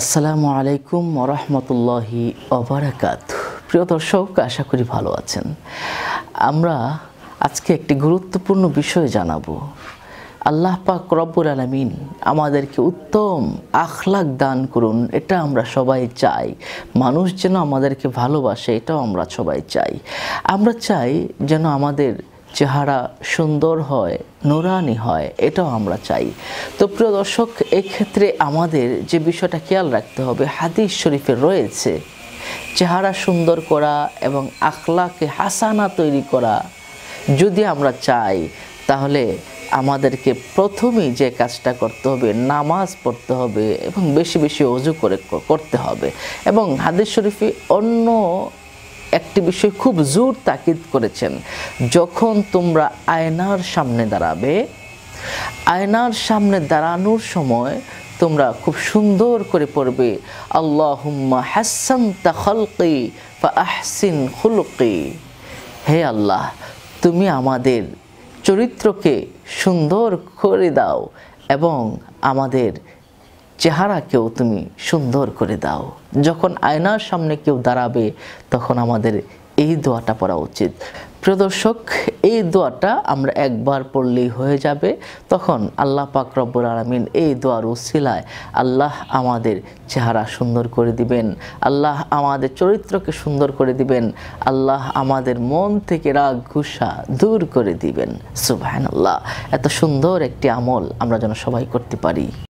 আসসালামু আলাইকুম রহমতুল্লাহি অবরাকাত প্রিয় দর্শক আশা করি ভালো আছেন আমরা আজকে একটি গুরুত্বপূর্ণ বিষয় জানাবো আল্লাহ পাক রব্বুল আলমিন আমাদেরকে উত্তম আখলাক দান করুন এটা আমরা সবাই চাই মানুষ যেন আমাদেরকে ভালোবাসে এটাও আমরা সবাই চাই আমরা চাই যেন আমাদের চেহারা সুন্দর হয় নুরানি হয় এটাও আমরা চাই তো প্রিয় দর্শক এক্ষেত্রে আমাদের যে বিষয়টা খেয়াল রাখতে হবে হাদিস শরীফে রয়েছে চেহারা সুন্দর করা এবং আখলাকে হাসানা তৈরি করা যদি আমরা চাই তাহলে আমাদেরকে প্রথমেই যে কাজটা করতে হবে নামাজ পড়তে হবে এবং বেশি বেশি অজু করে করতে হবে এবং হাদিস শরীফে অন্য একটি বিষয় খুব জোর তাকিদ করেছেন যখন তোমরা আয়নার সামনে দাঁড়াবে আয়নার সামনে দাঁড়ানোর সময় তোমরা খুব সুন্দর করে পড়বে আল্লাহুম্মা হাসান তাহলকি বা আহসিন হুলকি হে আল্লাহ তুমি আমাদের চরিত্রকে সুন্দর করে দাও এবং আমাদের চেহারাকেও তুমি সুন্দর করে দাও যখন আয়নার সামনে কেউ দাঁড়াবে তখন আমাদের এই দোয়াটা পড়া উচিত প্রদর্শক এই দোয়াটা আমরা একবার পড়লেই হয়ে যাবে তখন আল্লাহ পাক রব্বুল আলমিন এই দোয়ার উসিলায় আল্লাহ আমাদের চেহারা সুন্দর করে দিবেন আল্লাহ আমাদের চরিত্রকে সুন্দর করে দিবেন আল্লাহ আমাদের মন থেকে রাগ ঘুষা দূর করে দিবেন সুবাহান আল্লাহ এত সুন্দর একটি আমল আমরা যেন সবাই করতে পারি